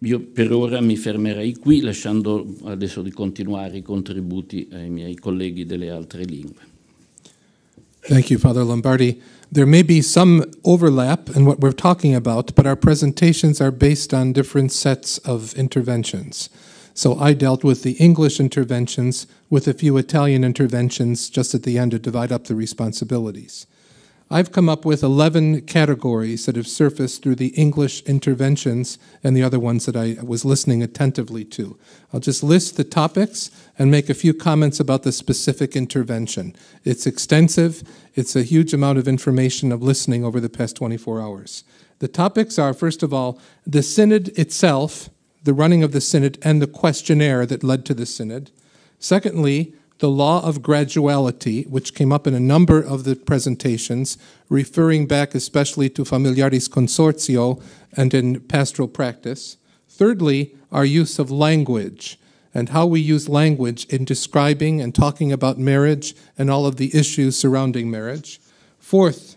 io per ora mi fermerei qui lasciando adesso di continuare i contributi ai miei colleghi delle altre lingue. Thank you, Father Lombardi. There may be some overlap in what we're talking about, but our presentations are based on different sets of interventions. So I dealt with the English interventions with a few Italian interventions just at the end to divide up the responsibilities. I've come up with 11 categories that have surfaced through the English interventions and the other ones that I was listening attentively to. I'll just list the topics and make a few comments about the specific intervention. It's extensive, it's a huge amount of information of listening over the past 24 hours. The topics are, first of all, the synod itself, the running of the synod, and the questionnaire that led to the synod. Secondly, the law of graduality, which came up in a number of the presentations, referring back especially to Familiaris Consortio and in pastoral practice. Thirdly, our use of language and how we use language in describing and talking about marriage and all of the issues surrounding marriage. Fourth,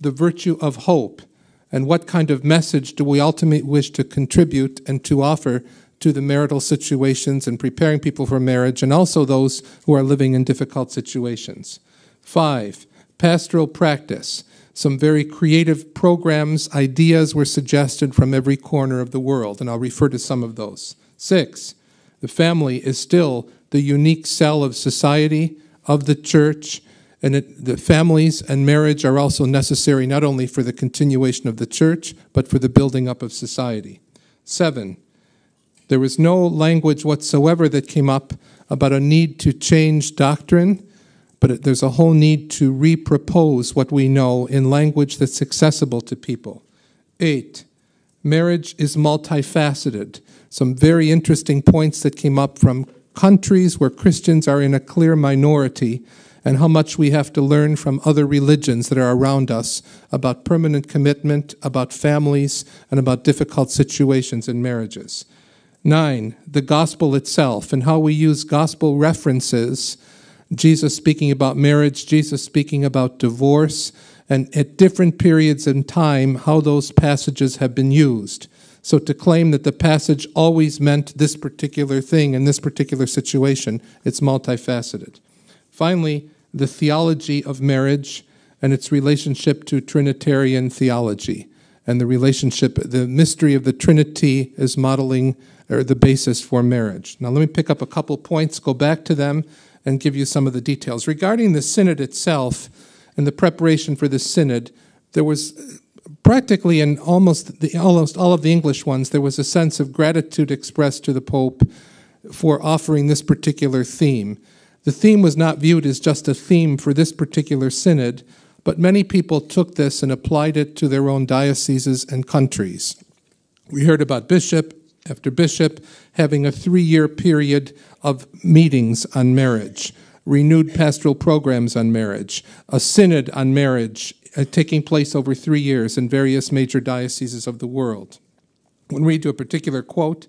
the virtue of hope and what kind of message do we ultimately wish to contribute and to offer to the marital situations and preparing people for marriage, and also those who are living in difficult situations. Five, pastoral practice. Some very creative programs, ideas were suggested from every corner of the world, and I'll refer to some of those. Six, the family is still the unique cell of society, of the church, and it, the families and marriage are also necessary not only for the continuation of the church, but for the building up of society. Seven, there was no language whatsoever that came up about a need to change doctrine, but there's a whole need to repropose what we know in language that's accessible to people. Eight, marriage is multifaceted. Some very interesting points that came up from countries where Christians are in a clear minority and how much we have to learn from other religions that are around us about permanent commitment, about families, and about difficult situations in marriages. 9. The gospel itself and how we use gospel references. Jesus speaking about marriage, Jesus speaking about divorce, and at different periods in time, how those passages have been used. So to claim that the passage always meant this particular thing in this particular situation, it's multifaceted. Finally, the theology of marriage and its relationship to Trinitarian theology and the relationship, the mystery of the Trinity is modeling or the basis for marriage. Now, let me pick up a couple points, go back to them, and give you some of the details. Regarding the synod itself and the preparation for the synod, there was practically in almost, the, almost all of the English ones, there was a sense of gratitude expressed to the Pope for offering this particular theme. The theme was not viewed as just a theme for this particular synod, but many people took this and applied it to their own dioceses and countries. We heard about Bishop after bishop, having a three year period of meetings on marriage, renewed pastoral programs on marriage, a synod on marriage uh, taking place over three years in various major dioceses of the world. When we do a particular quote,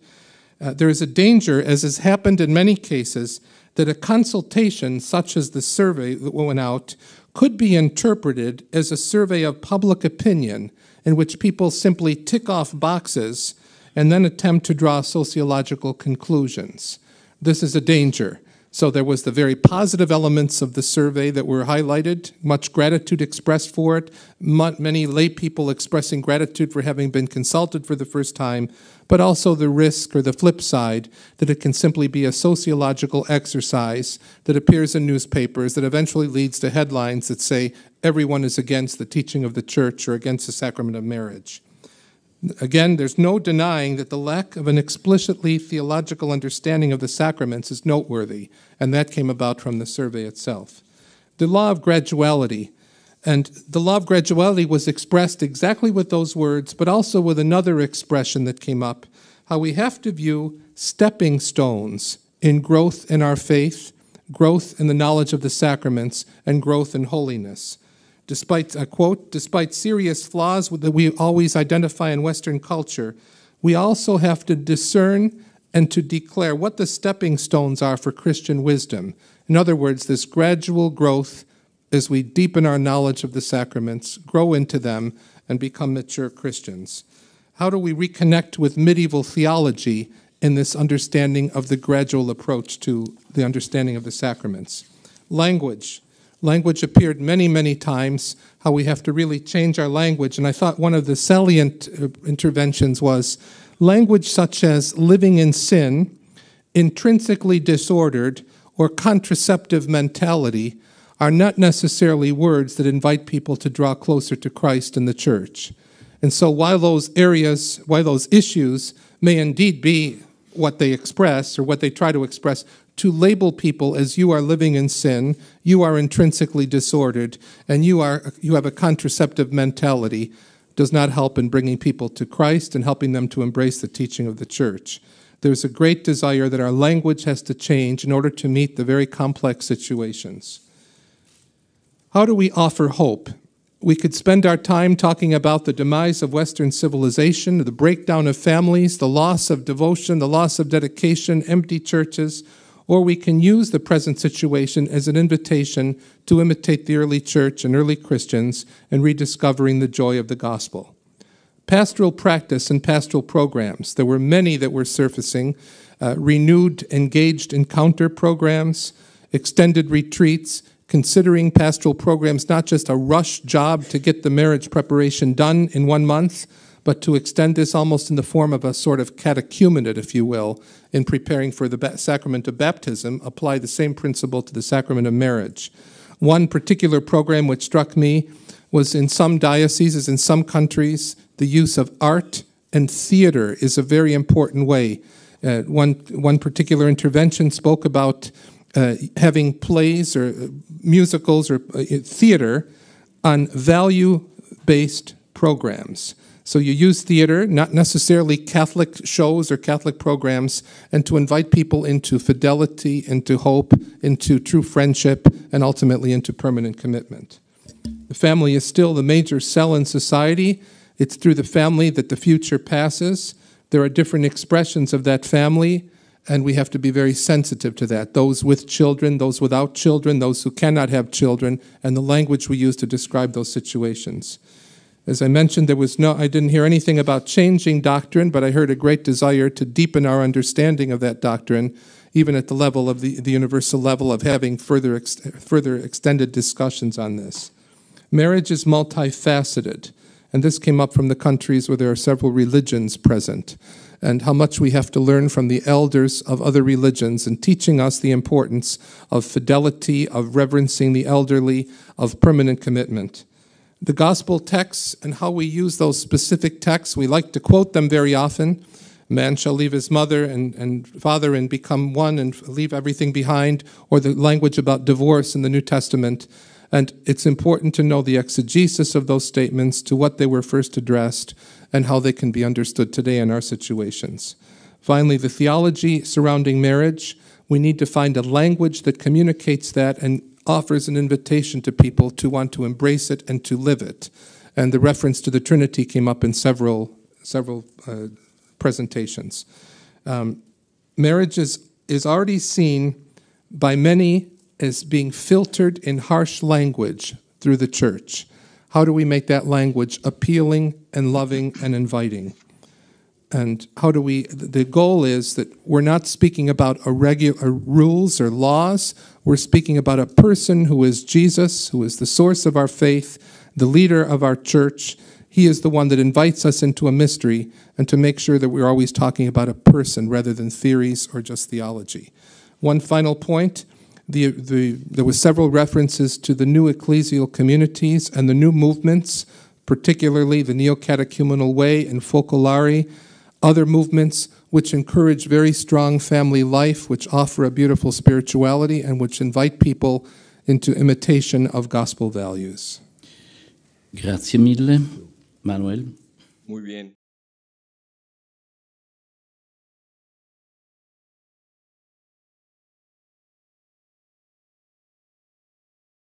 uh, there is a danger, as has happened in many cases, that a consultation such as the survey that went out could be interpreted as a survey of public opinion in which people simply tick off boxes and then attempt to draw sociological conclusions. This is a danger. So there was the very positive elements of the survey that were highlighted, much gratitude expressed for it, many lay people expressing gratitude for having been consulted for the first time, but also the risk or the flip side that it can simply be a sociological exercise that appears in newspapers that eventually leads to headlines that say everyone is against the teaching of the church or against the sacrament of marriage. Again, there's no denying that the lack of an explicitly theological understanding of the sacraments is noteworthy, and that came about from the survey itself. The law of graduality, and the law of graduality was expressed exactly with those words, but also with another expression that came up how we have to view stepping stones in growth in our faith, growth in the knowledge of the sacraments, and growth in holiness. Despite, a quote, despite serious flaws that we always identify in Western culture, we also have to discern and to declare what the stepping stones are for Christian wisdom. In other words, this gradual growth as we deepen our knowledge of the sacraments, grow into them, and become mature Christians. How do we reconnect with medieval theology in this understanding of the gradual approach to the understanding of the sacraments? Language language appeared many, many times, how we have to really change our language. And I thought one of the salient uh, interventions was language such as living in sin, intrinsically disordered, or contraceptive mentality are not necessarily words that invite people to draw closer to Christ and the church. And so while those areas, while those issues may indeed be what they express or what they try to express to label people as you are living in sin, you are intrinsically disordered, and you, are, you have a contraceptive mentality does not help in bringing people to Christ and helping them to embrace the teaching of the church. There's a great desire that our language has to change in order to meet the very complex situations. How do we offer hope? We could spend our time talking about the demise of Western civilization, the breakdown of families, the loss of devotion, the loss of dedication, empty churches, or we can use the present situation as an invitation to imitate the early church and early Christians in rediscovering the joy of the gospel. Pastoral practice and pastoral programs, there were many that were surfacing uh, renewed, engaged encounter programs, extended retreats, considering pastoral programs not just a rush job to get the marriage preparation done in one month but to extend this almost in the form of a sort of catechumenate, if you will, in preparing for the sacrament of baptism, apply the same principle to the sacrament of marriage. One particular program which struck me was in some dioceses, in some countries, the use of art and theater is a very important way. Uh, one, one particular intervention spoke about uh, having plays or uh, musicals or uh, theater on value based programs. So you use theater, not necessarily Catholic shows or Catholic programs, and to invite people into fidelity, into hope, into true friendship, and ultimately into permanent commitment. The family is still the major cell in society. It's through the family that the future passes. There are different expressions of that family, and we have to be very sensitive to that. Those with children, those without children, those who cannot have children, and the language we use to describe those situations. As I mentioned, there was no, I didn't hear anything about changing doctrine, but I heard a great desire to deepen our understanding of that doctrine, even at the level of the, the universal level of having further, ex, further extended discussions on this. Marriage is multifaceted, and this came up from the countries where there are several religions present, and how much we have to learn from the elders of other religions in teaching us the importance of fidelity, of reverencing the elderly, of permanent commitment the gospel texts and how we use those specific texts. We like to quote them very often. Man shall leave his mother and, and father and become one and leave everything behind, or the language about divorce in the New Testament. And it's important to know the exegesis of those statements to what they were first addressed and how they can be understood today in our situations. Finally, the theology surrounding marriage. We need to find a language that communicates that and offers an invitation to people to want to embrace it and to live it. And the reference to the Trinity came up in several, several uh, presentations. Um, marriage is, is already seen by many as being filtered in harsh language through the church. How do we make that language appealing and loving and inviting? and how do we the goal is that we're not speaking about a regular rules or laws we're speaking about a person who is jesus who is the source of our faith the leader of our church he is the one that invites us into a mystery and to make sure that we're always talking about a person rather than theories or just theology one final point the, the, there were several references to the new ecclesial communities and the new movements particularly the neocatechumenal way and focolare other movements which encourage very strong family life, which offer a beautiful spirituality, and which invite people into imitation of gospel values. Grazie mille, Manuel. Muy bien.